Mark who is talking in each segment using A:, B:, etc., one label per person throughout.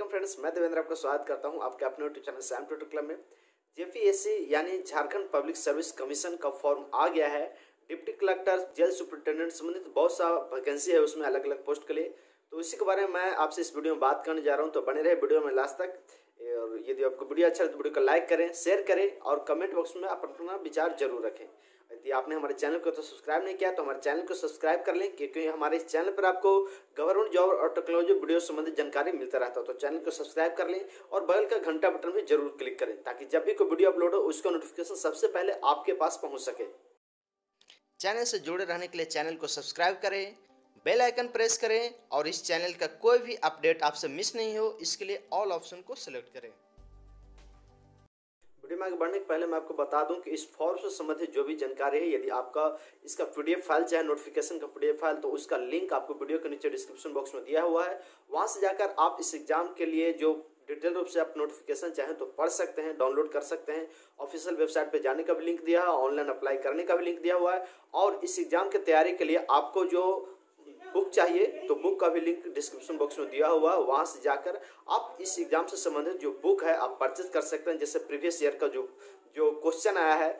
A: welcome friends मैं देवेंद्र आपका स्वागत करता हूं आपके अपने YouTube channel Sam Tutor Club में जेपीएससी यानी झारखंड पब्लिक सर्विस कमीशन का फॉर्म आ गया है डिप्टी कलेक्टर जेल सुपरिटेंडेंट संबंधित बहुत सा वैकेंसी है उसमें अलग अलग पोस्ट के लिए तो इसी के बारे में मैं आपसे इस वीडियो में बात करने जा रहा हूँ तो बने रहे वीडियो में लास्ट तक और यदि आपको वीडियो अच्छा लगे तो वीडियो को लाइक करें शेयर करें और कमेंट बॉक्स में अपना विचार जरूर रखें यदि आपने हमारे चैनल को तो सब्सक्राइब नहीं किया तो हमारे चैनल को सब्सक्राइब कर लें क्योंकि हमारे इस चैनल पर आपको गवर्नमेंट जॉब और टेक्नोलॉजी वीडियो संबंधित जानकारी मिलता रहता है तो चैनल को सब्सक्राइब कर लें और बगल का घंटा बटन भी जरूर क्लिक करें ताकि जब भी कोई वीडियो अपलोड हो उसका नोटिफिकेशन सबसे पहले आपके पास पहुँच सके चैनल से जुड़े रहने के लिए चैनल को सब्सक्राइब करें बेल आइकन प्रेस करें और इस चैनल का कोई भी अपडेट आपसे मिस नहीं हो इसके लिए ऑल ऑप्शन को सिलेक्ट करें वीडियो में आगे बढ़ने के पहले मैं आपको बता दूं कि इस फॉर्म से संबंधित जो भी जानकारी है यदि आपका इसका पीडीएफ फाइल चाहे नोटिफिकेशन का पीडीएफ फाइल तो उसका लिंक आपको वीडियो के नीचे डिस्क्रिप्शन बॉक्स में दिया हुआ है वहां से जाकर आप इस एग्जाम के लिए जो डिटेल रूप से आप नोटिफिकेशन चाहें तो पढ़ सकते हैं डाउनलोड कर सकते हैं ऑफिशियल वेबसाइट पर जाने का भी लिंक दिया है ऑनलाइन अप्लाई करने का भी लिंक दिया हुआ है और इस एग्जाम की तैयारी के लिए आपको जो बुक चाहिए तो बुक का भी लिंक डिस्क्रिप्शन बॉक्स में दिया हुआ है वहाँ से जाकर आप इस एग्जाम से संबंधित जो बुक है आप परचेज कर सकते हैं जैसे प्रीवियस ईयर का जो जो क्वेश्चन आया है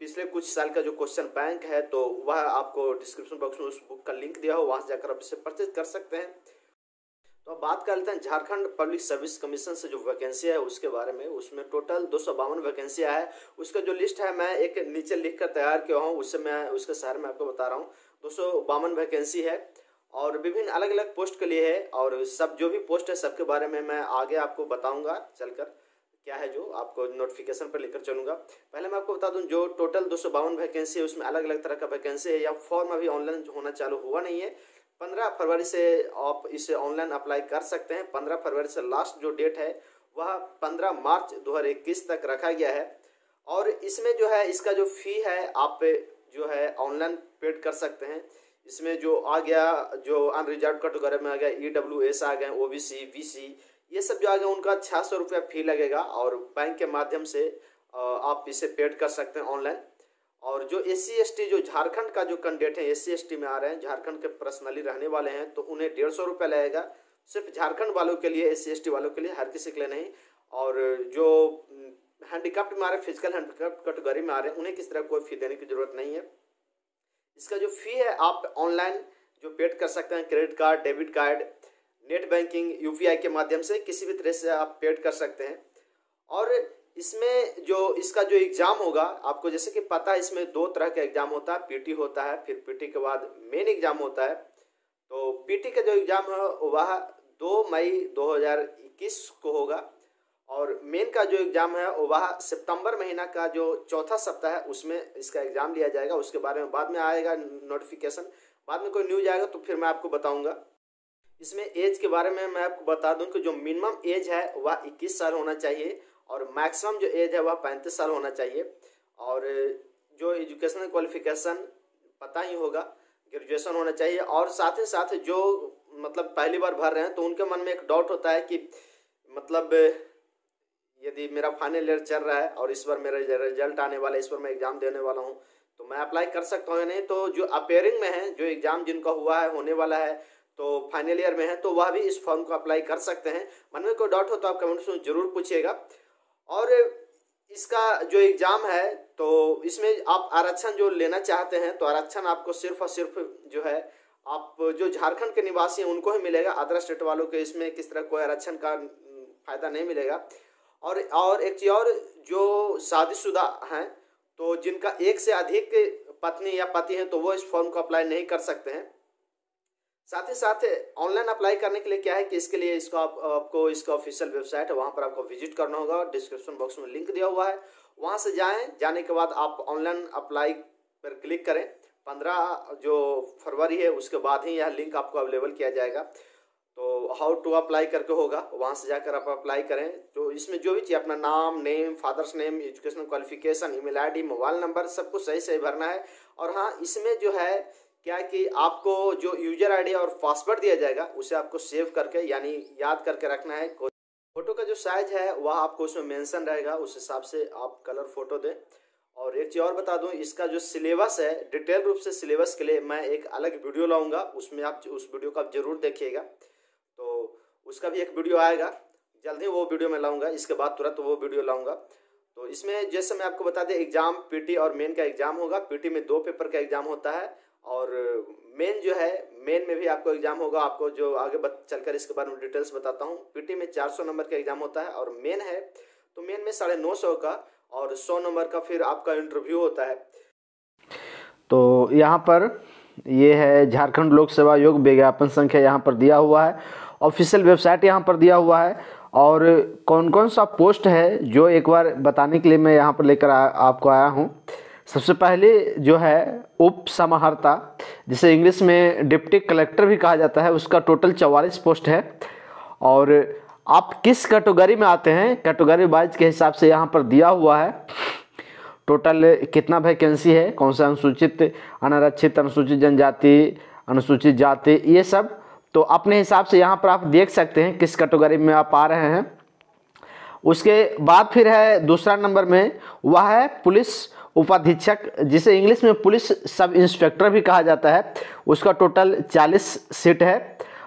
A: पिछले कुछ साल का जो क्वेश्चन बैंक है तो वह आपको डिस्क्रिप्शन बॉक्स में उस बुक का लिंक दिया हो वहाँ से जाकर आप इसे परचेज कर सकते हैं तो अब बात कर लेते हैं झारखंड पब्लिक सर्विस कमीशन से जो वैकेंसी है उसके बारे में उसमें टोटल दो सौ बावन आया है उसका जो लिस्ट है मैं एक नीचे लिख कर तैयार किया हूँ उससे मैं उसके सहारे में आपको बता रहा हूँ दो सौ बावन वैकेंसी है और विभिन्न अलग अलग पोस्ट के लिए है और सब जो भी पोस्ट है सबके बारे में मैं आगे आपको बताऊंगा चलकर क्या है जो आपको नोटिफिकेशन पर लेकर चलूंगा पहले मैं आपको बता दूं जो टोटल दो वैकेंसी है उसमें अलग अलग तरह का वैकेंसी है या फॉर्म अभी ऑनलाइन होना चालू हुआ नहीं है पंद्रह फरवरी से आप इसे ऑनलाइन अप्लाई कर सकते हैं पंद्रह फरवरी से लास्ट जो डेट है वह पंद्रह मार्च दो तक रखा गया है और इसमें जो है इसका जो फी है आप जो है ऑनलाइन पेड कर सकते हैं इसमें जो आ गया जो अनरिजर्व कैटेगरी में आ गया ई डब्ल्यू एस आ गए O B C B C ये सब जो आ गया उनका छः सौ रुपया फी लगेगा और बैंक के माध्यम से आप इसे पेड कर सकते हैं ऑनलाइन और जो एस सी जो झारखंड का जो कैंडिडेट है एस सी में आ रहे हैं झारखंड के पर्सनली रहने वाले हैं तो उन्हें डेढ़ सौ रुपया लगेगा सिर्फ झारखंड वालों के लिए एस सी वालों के लिए हर किसी के लिए नहीं और जो हैंडीक्राफ्ट हम्म, में आ रहे फिजिकल हैंडीक्राफ्ट कैटेगरी में आ रहे हैं उन्हें किस तरह कोई फी देने की जरूरत नहीं है इसका जो फी है आप ऑनलाइन जो पेड कर सकते हैं credit card debit card net banking U के माध्यम से किसी भी तरह से आप पेड कर सकते हैं और इसमें जो इसका जो एग्ज़ाम होगा आपको जैसे कि पता है इसमें दो तरह का एग्ज़ाम होता है पीटी होता है फिर पीटी के बाद मेन एग्ज़ाम होता है तो पीटी का जो एग्ज़ाम है वह दो मई 2021 को होगा और मेन का जो एग्ज़ाम है वह सितंबर महीना का जो चौथा सप्ताह है उसमें इसका एग्ज़ाम लिया जाएगा उसके बारे में बाद में आएगा नोटिफिकेशन बाद में कोई न्यूज आएगा तो फिर मैं आपको बताऊंगा इसमें एज के बारे में मैं आपको बता दूं कि जो मिनिमम एज है वह 21 साल होना चाहिए और मैक्सिमम जो एज है वह पैंतीस साल होना चाहिए और जो एजुकेशनल क्वालिफिकेशन पता ही होगा ग्रेजुएसन होना चाहिए और साथ ही साथ जो मतलब पहली बार भर रहे हैं तो उनके मन में एक डाउट होता है कि मतलब यदि मेरा फाइनल ईयर चल रहा है और इस बार मेरा रिजल्ट आने वाला है इस बार मैं एग्जाम देने वाला हूँ तो मैं अप्लाई कर सकता हूँ या नहीं तो जो अपेयरिंग में है जो एग्जाम जिनका हुआ है होने वाला है तो फाइनल ईयर में है तो वह भी इस फॉर्म को अप्लाई कर सकते हैं मन में कोई डाउट हो तो आप कमेंट्स में जरूर पूछिएगा और इसका जो एग्ज़ाम है तो इसमें आप आरक्षण जो लेना चाहते हैं तो आरक्षण आपको सिर्फ और सिर्फ जो है आप जो झारखंड के निवासी हैं उनको ही मिलेगा अदर स्टेट वालों के इसमें किस तरह कोई आरक्षण का फायदा नहीं मिलेगा और और एक चीज़ और जो शादीशुदा हैं तो जिनका एक से अधिक पत्नी या पति हैं तो वो इस फॉर्म को अप्लाई नहीं कर सकते हैं साथ ही साथ ऑनलाइन अप्लाई करने के लिए क्या है कि इसके लिए इसको आप आपको इसका ऑफिशियल वेबसाइट है वहाँ पर आपको विजिट करना होगा डिस्क्रिप्शन बॉक्स में लिंक दिया हुआ है वहाँ से जाएँ जाने के बाद आप ऑनलाइन अप्लाई पर क्लिक करें पंद्रह जो फरवरी है उसके बाद ही यह लिंक आपको अवेलेबल किया जाएगा तो हाउ टू अप्लाई करके होगा वहाँ से जाकर आप अप्लाई करें तो इसमें जो भी चाहिए अपना नाम name father's name educational qualification email ID mobile number सब कुछ सही सही भरना है और हाँ इसमें जो है क्या कि आपको जो यूजर आईडी और पासवर्ड दिया जाएगा उसे आपको सेव करके यानी याद करके रखना है फोटो का जो साइज है वह आपको उसमें मैंसन रहेगा उस हिसाब से आप कलर फोटो दें और एक चीज़ और बता दूं इसका जो सिलेबस है डिटेल रूप से सिलेबस के लिए मैं एक अलग वीडियो लाऊंगा उसमें आप उस वीडियो को आप जरूर देखिएगा उसका भी एक वीडियो आएगा जल्द ही वो वीडियो मैं लाऊंगा इसके बाद तुरंत वो वीडियो लाऊंगा तो इसमें जैसे मैं आपको बता दें एग्जाम पीटी और मेन का एग्जाम होगा पीटी में दो पेपर का एग्जाम होता है और मेन जो है मेन में भी आपको एग्जाम होगा आपको जो आगे चलकर इसके बारे में डिटेल्स बताता हूँ पीटी में चार नंबर का एग्जाम होता है और मेन है तो मेन में साढ़े नौ सौ का और सौ नंबर का फिर आपका इंटरव्यू होता है तो यहाँ पर ये है झारखंड लोक सेवा आयोग विज्ञापन संख्या यहाँ पर दिया हुआ है ऑफिशियल वेबसाइट यहाँ पर दिया हुआ है और कौन कौन सा पोस्ट है जो एक बार बताने के लिए मैं यहाँ पर लेकर आपको आया हूँ सबसे पहले जो है उप समाहर्ता जिसे इंग्लिश में डिप्टी कलेक्टर भी कहा जाता है उसका टोटल चवालीस पोस्ट है और आप किस कैटेगरी में आते हैं कैटेगरी वाइज के हिसाब से यहाँ पर दिया हुआ है टोटल कितना वैकेंसी है कौन सा अनुसूचित अनारक्षित अनुसूचित जनजाति अनुसूचित जाति ये सब तो अपने हिसाब से यहाँ पर आप देख सकते हैं किस कैटेगरी में आप आ रहे हैं उसके बाद फिर है दूसरा नंबर में वह है पुलिस उपाधीक्षक जिसे इंग्लिश में पुलिस सब इंस्पेक्टर भी कहा जाता है उसका टोटल 40 सीट है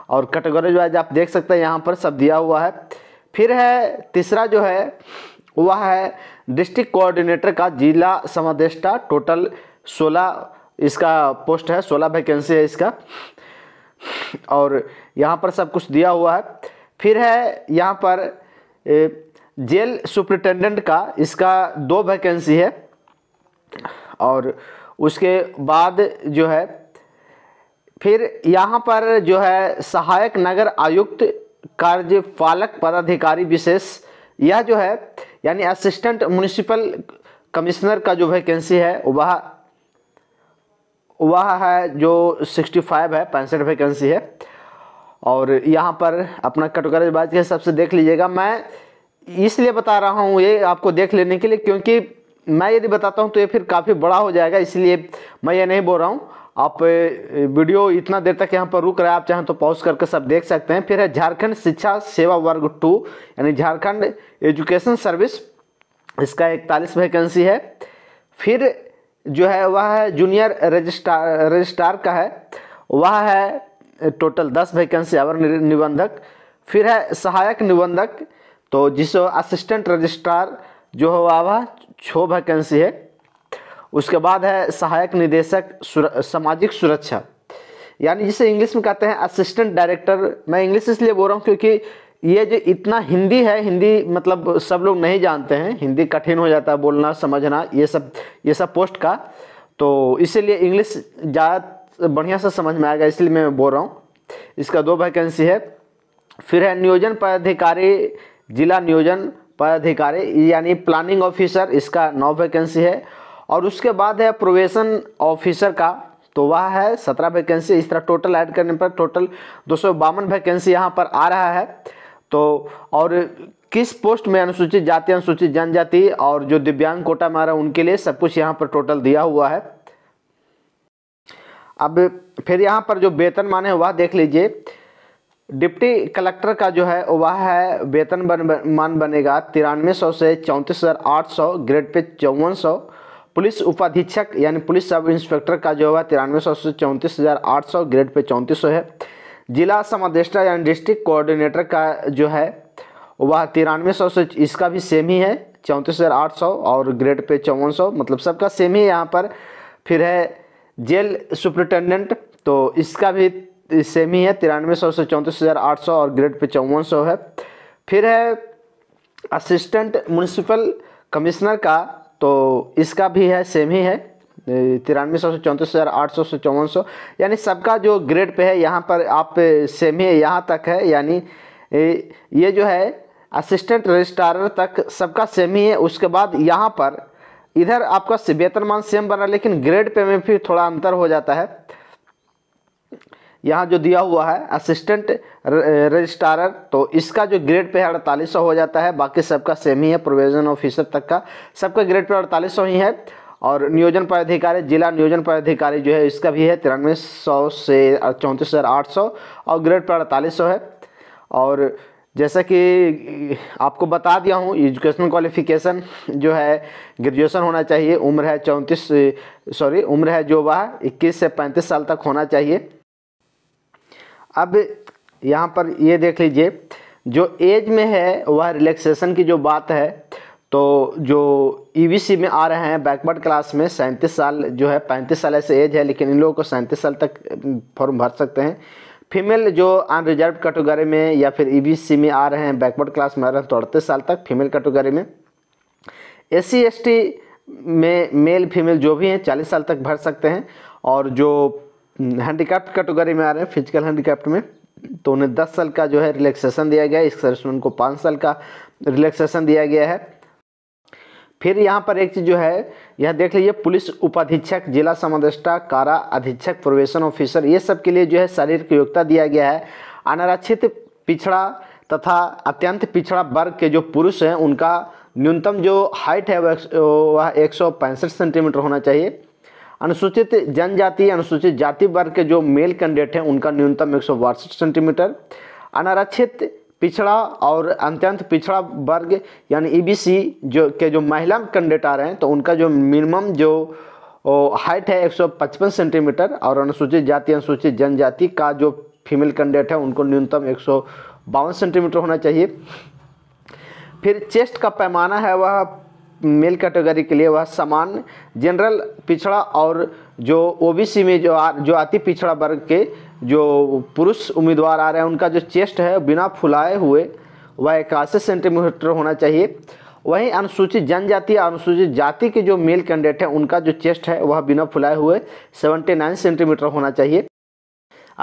A: और कैटेगरी वाइज आप देख सकते हैं यहाँ पर सब दिया हुआ है फिर है तीसरा जो है वह है डिस्ट्रिक्ट कोऑर्डिनेटर का जिला समादेष्टा टोटल 16 इसका पोस्ट है 16 वैकेंसी है इसका और यहाँ पर सब कुछ दिया हुआ है फिर है यहाँ पर जेल सुप्रिटेंडेंट का इसका दो वैकेंसी है और उसके बाद जो है फिर यहाँ पर जो है सहायक नगर आयुक्त कार्यपालक पदाधिकारी विशेष यह जो है यानी असिस्टेंट म्यूनिसिपल कमिश्नर का जो वैकेंसी है वह वह है जो 65 है पैंसठ वैकेंसी है और यहाँ पर अपना कटोकर बात के हिसाब से देख लीजिएगा मैं इसलिए बता रहा हूँ ये आपको देख लेने के लिए क्योंकि मैं यदि बताता हूँ तो ये फिर काफ़ी बड़ा हो जाएगा इसलिए मैं ये नहीं बोल रहा हूँ आप वीडियो इतना देर तक यहाँ पर रुक रहे हैं आप चाहें तो पॉज करके सब देख सकते हैं फिर है झारखंड शिक्षा सेवा वर्ग टू यानी झारखंड एजुकेशन सर्विस इसका इकतालीस वैकेंसी है फिर जो है वह है जूनियर रजिस्ट्रार रजिस्ट्रार का है वह है टोटल दस वैकेंसी अवर निबंधक फिर है सहायक निबंधक तो जिसो असिस्टेंट रजिस्ट्रार जो हो वह छः वैकेंसी है उसके बाद है सहायक निदेशक सुर, सामाजिक सुरक्षा यानी जिसे इंग्लिश में कहते हैं असिस्टेंट डायरेक्टर मैं इंग्लिश इसलिए बोल रहा हूँ क्योंकि ये जो इतना हिंदी है हिंदी मतलब सब लोग नहीं जानते हैं हिंदी कठिन हो जाता है बोलना समझना ये सब ये सब पोस्ट का तो इसीलिए इंग्लिश ज़्यादा बढ़िया से समझ में आएगा इसलिए मैं बोल रहा हूँ इसका दो वैकेंसी है फिर है नियोजन पदाधिकारी जिला नियोजन पदाधिकारी यानी प्लानिंग ऑफिसर इसका नौ वैकेंसी है और उसके बाद है प्रोवेशन ऑफिसर का तो वह है सत्रह वैकेंसी इस तरह टोटल ऐड करने पर टोटल दो सौ वैकेंसी यहाँ पर आ रहा है तो और किस पोस्ट में अनुसूचित जाति अनुसूचित जनजाति और जो दिव्यांग कोटा में आ रहा है उनके लिए सब कुछ यहाँ पर टोटल दिया हुआ है अब फिर यहाँ पर जो वेतन माने हुआ देख लीजिए डिप्टी कलेक्टर का जो है वह है वेतन बन, मान बनेगा तिरानवे सौ से चौंतीस हज़ार आठ सौ ग्रेड पे चौवन सौ पुलिस उपाधीक्षक यानी पुलिस सब इंस्पेक्टर का जो है तिरानवे सौ से चौंतीस हज़ार आठ सौ ग्रेड पे चौंतीस सौ है जिला समादेष्टा यानी डिस्ट्रिक्ट कोऑर्डिनेटर का जो है वह तिरानवे सौ से इसका भी सेम ही है चौंतीस हज़ार आठ सौ और ग्रेड पे चौवन सौ मतलब सबका सेम ही यहाँ पर फिर है जेल सुप्रिटेंडेंट तो इसका भी सेम ही है तिरानवे सौ से चौंतीस हज़ार आठ सौ और ग्रेड पे चौवन सौ है फिर है असिस्टेंट म्यूनसिपल कमिश्नर का तो इसका भी है सेम ही है तिरानवे सौ से चौंतीस हज़ार आठ सौ से चौवन सौ यानी सबका जो ग्रेड पे है यहाँ पर आप सेम ही यहाँ तक है यानी ये जो है असिस्टेंट रजिस्ट्रार तक सबका सेम ही है उसके बाद यहाँ पर इधर आपका वेतनमान सेम बना लेकिन ग्रेड पे में फिर थोड़ा अंतर हो जाता है यहाँ जो दिया हुआ है असिस्टेंट रजिस्ट्रार तो इसका जो ग्रेड पे है अड़तालीस हो जाता है बाकी सबका सेम ही है प्रोविजन ऑफिसर तक का सबका ग्रेड पे अड़तालीस ही है और नियोजन पदाधिकारी जिला नियोजन पदाधिकारी जो है इसका भी है तिरानवे सौ से चौंतीस हज़ार आठ सौ और ग्रेड पर अड़तालीस सौ है और जैसा कि आपको बता दिया हूँ एजुकेशन क्वालिफिकेशन जो है ग्रेजुएशन होना चाहिए उम्र है चौंतीस सॉरी उम्र है जो वह इक्कीस से पैंतीस साल तक होना चाहिए अब यहाँ पर ये देख लीजिए जो एज में है वह रिलैक्सेशन की जो बात है तो जो ईवीसी e में आ रहे हैं बैकवर्ड क्लास में सैंतीस साल जो है पैंतीस साल ऐसे एज है लेकिन इन लोगों को सैंतीस साल तक फॉर्म भर सकते हैं फीमेल जो अनरिजर्व कैटेगरी में या फिर ईवीसी e में आ रहे हैं बैकवर्ड क्लास में आ रहे हैं तो अड़तीस साल तक फीमेल कैटेगरी में एस सी में मेल फीमेल जो भी हैं चालीस साल तक भर सकते हैं और जो हैंडीक्राफ्ट कैटेगरी में आ रहे हैं फिजिकल हैंडीक्राफ्ट में तो उन्हें दस साल का जो है रिलैक्सेशन दिया गया है इस सर्विसमैन को पाँच साल का रिलैक्सेशन दिया गया है फिर यहाँ पर एक चीज़ जो है यह देख लीजिए पुलिस उपाधीक्षक जिला समादेष्टा कारा अधीक्षक प्रोवेशन ऑफिसर ये सब के लिए जो है शारीरिक योग्यता दिया गया है अनारक्षित पिछड़ा तथा अत्यंत पिछड़ा वर्ग के जो पुरुष हैं उनका न्यूनतम जो हाइट है वह एक सौ पैंसठ सेंटीमीटर होना चाहिए अनुसूचित जनजाति अनुसूचित जाति वर्ग के जो मेल कैंडिडेट हैं उनका न्यूनतम एक सौ बासठ सेंटीमीटर अनारक्षित पिछड़ा और अत्यंत पिछड़ा वर्ग यानी ईबीसी e जो के जो महिला कैंडिडेट आ रहे हैं तो उनका जो मिनिमम जो हाइट है 155 सेंटीमीटर और अनुसूचित जाति अनुसूचित जनजाति का जो फीमेल कैंडिडेट है उनको न्यूनतम एक सेंटीमीटर होना चाहिए फिर चेस्ट का पैमाना है वह मेल कैटेगरी के लिए वह सामान्य जनरल पिछड़ा और जो ओबीसी में जो आ, जो अति पिछड़ा वर्ग के जो पुरुष उम्मीदवार आ रहे हैं उनका जो चेस्ट है बिना फुलाए हुए वह इक्यासी सेंटीमीटर होना चाहिए वहीं अनुसूचित जनजाति अनुसूचित जाति के जो मेल कैंडिडेट हैं उनका जो चेस्ट है वह बिना फुलाए हुए नाइन सेंटीमीटर होना चाहिए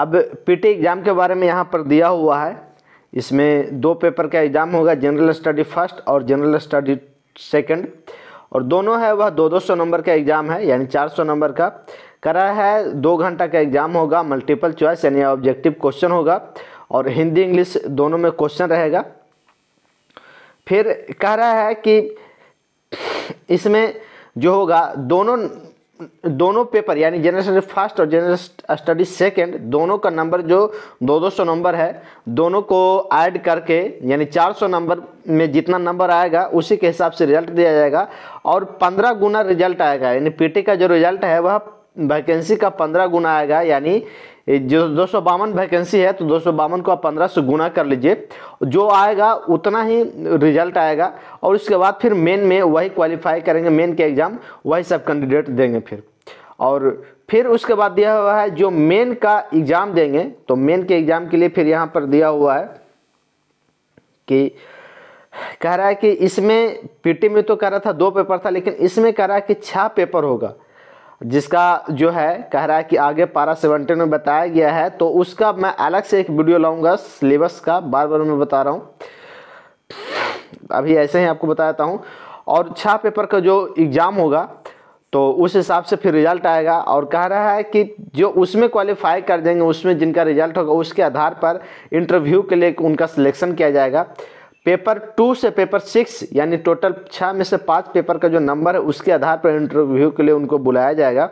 A: अब पीटी एग्ज़ाम के बारे में यहाँ पर दिया हुआ है इसमें दो पेपर का एग्ज़ाम होगा जनरल स्टडी फर्स्ट और जनरल स्टडी सेकंड और दोनों है वह दो दो सौ नंबर का एग्ज़ाम है यानी चार सौ नंबर का करा है दो घंटा का एग्ज़ाम होगा मल्टीपल चॉइस यानी ऑब्जेक्टिव क्वेश्चन होगा और हिंदी इंग्लिश दोनों में क्वेश्चन रहेगा फिर कह रहा है कि इसमें जो होगा दोनों दोनों पेपर यानी जनरल स्टडी फर्स्ट और जनरल स्टडी सेकंड दोनों का नंबर जो दो दो सौ नंबर है दोनों को ऐड करके यानी चार सौ नंबर में जितना नंबर आएगा उसी के हिसाब से रिजल्ट दिया जाएगा और पंद्रह गुना रिजल्ट आएगा यानी पीटी का जो रिजल्ट है वह वैकेंसी का पंद्रह गुना आएगा यानी जो दो सौ बावन वैकेंसी है तो दो सौ बावन को आप पंद्रह से गुना कर लीजिए जो आएगा उतना ही रिजल्ट आएगा और उसके बाद फिर मेन में वही क्वालिफाई करेंगे मेन के एग्ज़ाम वही सब कैंडिडेट देंगे फिर और फिर उसके बाद दिया हुआ है जो मेन का एग्ज़ाम देंगे तो मेन के एग्ज़ाम के लिए फिर यहाँ पर दिया हुआ है कि कह रहा है कि इसमें पीटी में तो कह रहा था दो पेपर था लेकिन इसमें कह रहा है कि छः पेपर होगा जिसका जो है कह रहा है कि आगे पारा सेवनटीन में बताया गया है तो उसका मैं अलग से एक वीडियो लाऊंगा सिलेबस का बार बार मैं बता रहा हूँ अभी ऐसे ही आपको बताता हूँ और छः पेपर का जो एग्ज़ाम होगा तो उस हिसाब से फिर रिजल्ट आएगा और कह रहा है कि जो उसमें क्वालिफाई कर देंगे उसमें जिनका रिजल्ट होगा उसके आधार पर इंटरव्यू के लिए उनका सिलेक्शन किया जाएगा पेपर टू से पेपर सिक्स यानी टोटल छः में से पाँच पेपर का जो नंबर है उसके आधार पर इंटरव्यू के लिए उनको बुलाया जाएगा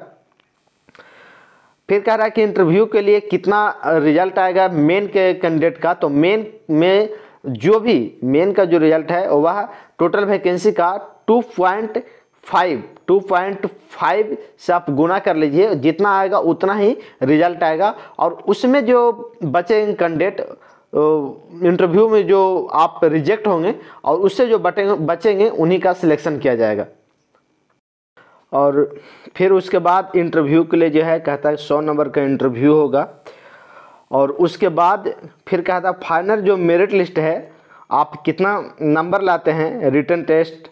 A: फिर कह रहा है कि इंटरव्यू के लिए कितना रिजल्ट आएगा मेन के कैंडिडेट का तो मेन में जो भी मेन का जो रिजल्ट है वह टोटल वैकेंसी का two point five two point five से आप गुना कर लीजिए जितना आएगा उतना ही रिजल्ट आएगा और उसमें जो बचे कैंडिडेट इंटरव्यू में जो आप रिजेक्ट होंगे और उससे जो बटेंगे बचेंगे उन्हीं का सिलेक्शन किया जाएगा और फिर उसके बाद इंटरव्यू के लिए जो है कहता है सौ नंबर का इंटरव्यू होगा और उसके बाद फिर कहता है फाइनल जो मेरिट लिस्ट है आप कितना नंबर लाते हैं रिटर्न टेस्ट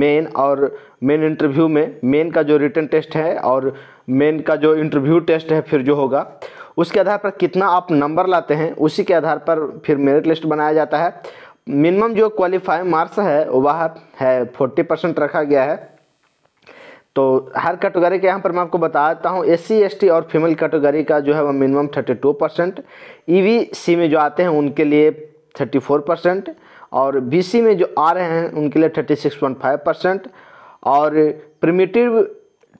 A: मेन और मेन इंटरव्यू में मेन का जो रिटर्न टेस्ट है और मेन का जो इंटरव्यू टेस्ट है फिर जो होगा उसके आधार पर कितना आप नंबर लाते हैं उसी के आधार पर फिर मेरिट लिस्ट बनाया जाता है मिनिमम जो क्वालिफाई मार्क्स है वह है फोर्टी परसेंट रखा गया है तो हर कैटेगरी के यहाँ पर मैं आपको बता देता हूँ एस सी और फीमेल कैटेगरी का जो है वह minimum thirty two percent E C में जो आते हैं उनके लिए थर्टी फोर परसेंट और बी सी में जो आ रहे हैं उनके लिए thirty six point five percent और प्रिमेटिव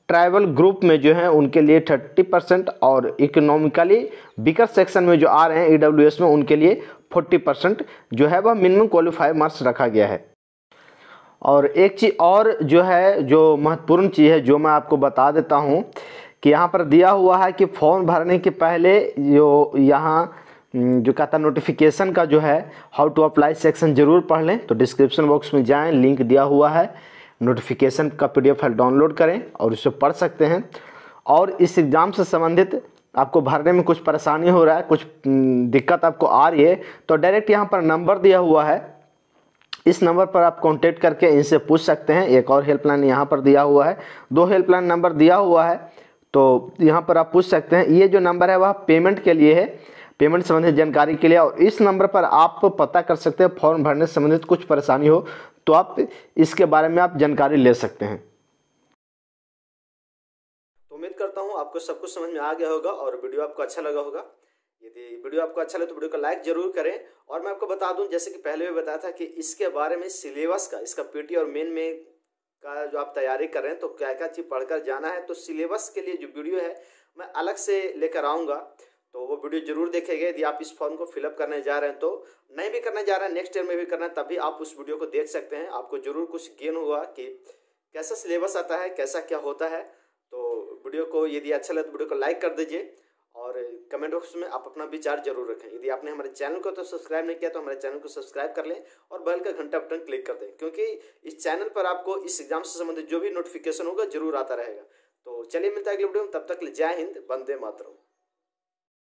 A: ट्राइबल ग्रुप में जो है उनके लिए थर्टी परसेंट और इकोनॉमिकली बिकर सेक्शन में जो आ रहे हैं ई e में उनके लिए फोर्टी परसेंट जो है वह मिनिमम क्वालिफाई मार्क्स रखा गया है और एक चीज़ और जो है जो महत्वपूर्ण चीज़ है जो मैं आपको बता देता हूँ कि यहाँ पर दिया हुआ है कि फॉर्म भरने के पहले जो यहाँ जो कहता नोटिफिकेशन का जो है हाउ टू अप्लाई सेक्शन ज़रूर पढ़ लें तो डिस्क्रिप्शन बॉक्स में जाएं लिंक दिया हुआ है नोटिफिकेशन का पी फाइल डाउनलोड करें और उसे पढ़ सकते हैं और इस एग्ज़ाम से संबंधित आपको भरने में कुछ परेशानी हो रहा है कुछ दिक्कत आपको आ रही है तो डायरेक्ट यहाँ पर नंबर दिया हुआ है इस नंबर पर आप कांटेक्ट करके इनसे पूछ सकते हैं एक और हेल्पलाइन यहाँ पर दिया हुआ है दो हेल्पलाइन नंबर दिया हुआ है तो यहाँ पर आप पूछ सकते हैं ये जो नंबर है वह पेमेंट के लिए है पेमेंट संबंधित जानकारी के लिए और इस नंबर पर आप पता कर सकते हैं फॉर्म भरने संबंधित कुछ परेशानी हो तो आप इसके बारे में आप जानकारी ले सकते हैं तो उम्मीद करता हूँ आपको सब कुछ समझ में आ गया होगा और वीडियो आपको अच्छा लगा होगा यदि वीडियो आपको अच्छा लगे तो वीडियो को लाइक जरूर करें और मैं आपको बता दूं जैसे कि पहले भी बताया था कि इसके बारे में सिलेबस का इसका पीटी और मेन में का जो आप तैयारी कर रहे हैं तो क्या क्या चीज़ पढ़कर जाना है तो सिलेबस के लिए जो वीडियो है मैं अलग से लेकर आऊँगा तो वो वीडियो जरूर देखेगा यदि आप इस फॉर्म को फिलअप करने जा रहे हैं तो नहीं भी करने जा रहे हैं नेक्स्ट ईयर में भी करना है तभी आप उस वीडियो को देख सकते हैं आपको जरूर कुछ गेन हुआ कि कैसा सिलेबस आता है कैसा क्या होता है तो वीडियो को यदि अच्छा लगे तो वीडियो को लाइक कर दीजिए और कमेंट बॉक्स में आप अपना विचार जरूर रखें यदि आपने हमारे चैनल को तो सब्सक्राइब नहीं किया तो हमारे चैनल को सब्सक्राइब कर लें और बैल का घंटा बटन क्लिक कर दें क्योंकि इस चैनल पर आपको इस एग्जाम से संबंधित जो भी नोटिफिकेशन होगा जरूर आता रहेगा तो चलिए मिलता है अगले वीडियो में तब तक जय हिंद बंदे मातरम